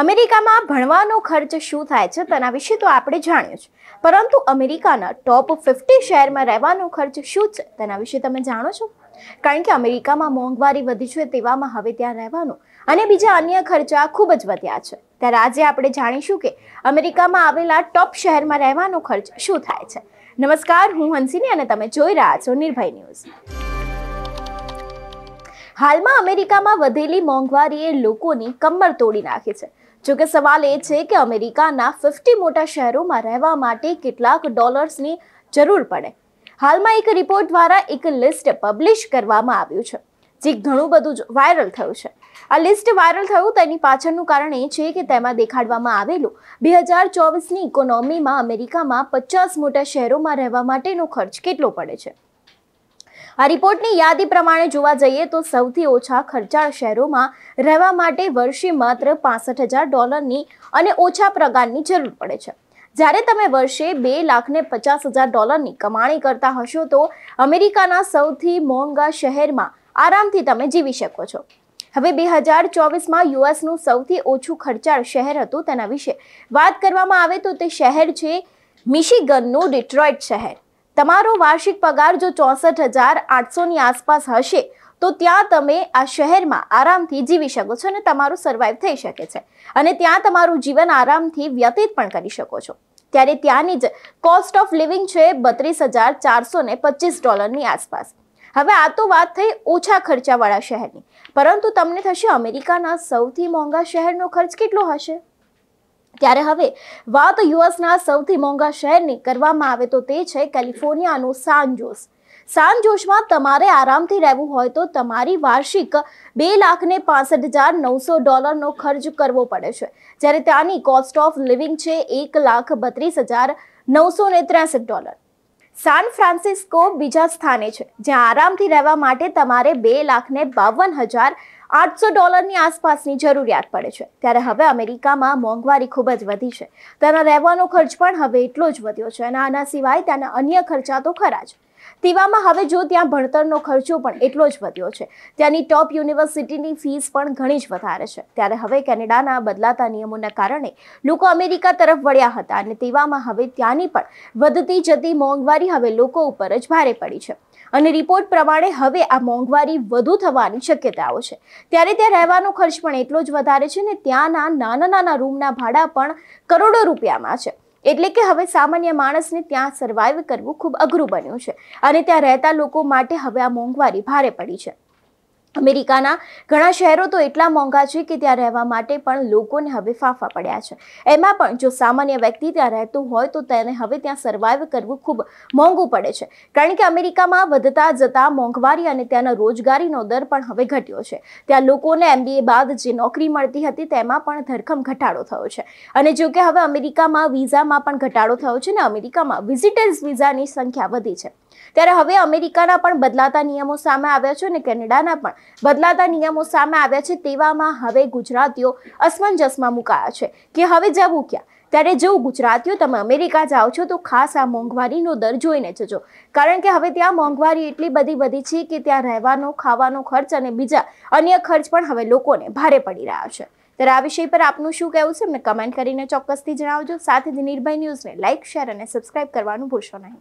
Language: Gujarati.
અમેરિકામાં ભણવાનો ખર્ચ શું થાય છે તેના વિશે તો આપણે જાણ્યું છે પરંતુ અમેરિકાના ટોપ ફિફ્ટી શહેરમાં રહેવાનો ખર્ચ શું છે તેના વિશે તમે જાણો છો કારણ કે અમેરિકામાં મોંઘવારી વધી છે તેવામાં હવે ત્યાં રહેવાનું અને બીજા અન્ય ખર્ચા ખૂબ જ વધ્યા છે ત્યારે આજે આપણે જાણીશું કે અમેરિકામાં આવેલા ટોપ શહેરમાં રહેવાનો ખર્ચ શું થાય છે નમસ્કાર હું હંસિની અને તમે જોઈ રહ્યા છો નિર્ભય ન્યૂઝ હાલમાં અમેરિકામાં વધેલી મોંઘવારીએ લોકોની કમર તોડી નાખી છે જો કે સવાલ એ છે કે અમેરિકાના ફિફ્ટી મોટા શહેરોમાં રહેવા માટે કેટલાક ડોલર્સની જરૂર પડે હાલમાં એક રિપોર્ટ દ્વારા એક લિસ્ટ પબ્લિશ કરવામાં આવ્યું છે જે ઘણું બધું વાયરલ થયું છે આ લિસ્ટ વાયરલ થયું તેની પાછળનું કારણ એ છે કે તેમાં દેખાડવામાં આવેલું બે હજાર ચોવીસની ઇકોનોમીમાં અમેરિકામાં પચાસ મોટા શહેરોમાં રહેવા માટેનો ખર્ચ કેટલો પડે છે આ રિપોર્ટની યાદી પ્રમાણે જોવા જઈએ તો સૌથી ઓછા ખર્ચાળ શહેરોમાં રહેવા માટે વર્ષે માત્ર પાસઠ હજાર ડોલરની અને ઓછા પ્રકારની જરૂર પડે છે જ્યારે તમે વર્ષે બે લાખને પચાસ હજાર ડોલરની કમાણી કરતા હશો તો અમેરિકાના સૌથી મોંઘા શહેરમાં આરામથી તમે જીવી શકો છો હવે બે હજાર ચોવીસમાં યુએસનું સૌથી ઓછું ખર્ચાળ શહેર હતું તેના વિશે વાત કરવામાં આવે તો તે શહેર છે મિશિગનનું ડિટ્રોઇટ શહેર તમારો વાર્ષિક પગાર જો ચોસઠ હજાર આઠસોની આસપાસ હશે તો ત્યાં તમે આ શહેરમાં આરામથી જીવી શકો છો અને તમારું સર્વાઈવ થઈ શકે છે અને ત્યાં તમારું જીવન આરામથી વ્યતીત પણ કરી શકો છો ત્યારે ત્યાંની જ કોસ્ટ ઓફ લિવિંગ છે બત્રીસ હજાર ચારસો ને પચીસ ડોલરની આસપાસ હવે આ તો વાત થઈ ઓછા ખર્ચાવાળા શહેરની પરંતુ તમને થશે અમેરિકાના સૌથી મોંઘા શહેરનો ખર્ચ કેટલો હશે ત્યારે હવે વાત યુએસના સૌથી મોંઘા શહેરની કરવામાં આવે તો તે છે કેલિફોર્નિયાનું સાનજોસ સાનજોશમાં તમારે આરામથી રહેવું હોય તો તમારી વાર્ષિક બે લાખને ને પાસઠ હજાર નવસો ડોલરનો ખર્ચ કરવો પડે છે જ્યારે ત્યાંની કોસ્ટ ઓફ લિવિંગ છે એક લાખ બત્રીસ હજાર નવસો ને ત્રેસઠ ડોલર સાન ફ્રાન્સિસ્કો બીજા સ્થાને છે જ્યાં આરામથી રહેવા માટે તમારે બે લાખને બાવન હજાર આઠસો ડોલરની આસપાસની જરૂરિયાત પડે છે ત્યારે હવે અમેરિકામાં મોંઘવારી ખૂબ જ વધી છે તેના રહેવાનો ખર્ચ પણ હવે એટલો જ વધ્યો છે અને આના સિવાય ત્યાંના અન્ય ખર્ચા તો ખરા જ તેવામાં હવે જો ત્યાં ભણતરનો ખર્ચો પણ એટલો જ વધ્યો છે ત્યાંની ટોપ યુનિવર્સિટીની ફીસ પણ ઘણી જ વધારે છે ત્યારે હવે કેનેડાના બદલાતા નિયમોના કારણે લોકો અમેરિકા તરફ વળ્યા હતા અને તેવામાં હવે ત્યાંની પણ વધતી જતી મોંઘવારી હવે લોકો ઉપર જ ભારે પડી છે અને રિપોર્ટ પ્રમાણે હવે આ મોંઘવારી વધુ થવાની શક્યતાઓ છે ત્યારે ત્યાં રહેવાનો ખર્ચ પણ એટલો જ વધારે છે ને ત્યાંના નાના નાના રૂમના ભાડા પણ કરોડો રૂપિયામાં છે એટલે કે હવે સામાન્ય માણસને ત્યાં સર્વાઈવ કરવું ખૂબ અઘરું બન્યું છે અને ત્યાં રહેતા લોકો માટે હવે આ મોંઘવારી ભારે પડી છે અમેરિકાના ઘણા શહેરો તો એટલા મોંઘા છે કે ત્યાં રહેવા માટે પણ લોકોને હવે ફાફા પડ્યા છે એમાં પણ જો સામાન્ય વ્યક્તિ ત્યાં રહેતો હોય તો તેને હવે ત્યાં સર્વાઈવ કરવું ખૂબ મોંઘું પડે છે કારણ કે અમેરિકામાં વધતા જતા મોંઘવારી અને ત્યાંના રોજગારીનો દર પણ હવે ઘટ્યો છે ત્યાં લોકોને એમબીએ બાદ જે નોકરી મળતી હતી તેમાં પણ ધરખમ ઘટાડો થયો છે અને જો કે હવે અમેરિકામાં વિઝામાં પણ ઘટાડો થયો છે ને અમેરિકામાં વિઝિટર્સ વિઝાની સંખ્યા વધી છે ત્યારે હવે અમેરિકાના પણ બદલાતા નિયમો સામે આવ્યા છે અને કેનેડાના પણ બદલાતા નિયમો સામે આવ્યા છે તેવામાં હવે ગુજરાતીઓ અસમંજસમાં મુકાયા છે કે હવે જવું ક્યાં ત્યારે જો ગુજરાતીઓ તમે અમેરિકા જાઓ છો તો ખાસ આ મોંઘવારીનો દર જોઈને જજો કારણ કે હવે ત્યાં મોંઘવારી એટલી બધી વધી છે કે ત્યાં રહેવાનો ખાવાનો ખર્ચ અને બીજા અન્ય ખર્ચ પણ હવે લોકોને ભારે પડી રહ્યા છે ત્યારે આ વિષય પર આપનું શું કહેવું છે અમને કમેન્ટ કરીને ચોક્કસથી જણાવજો સાથે જ નિર્ભય ન્યૂઝને લાઇક શેર અને સબસ્ક્રાઇબ કરવાનું ભૂલશો નહીં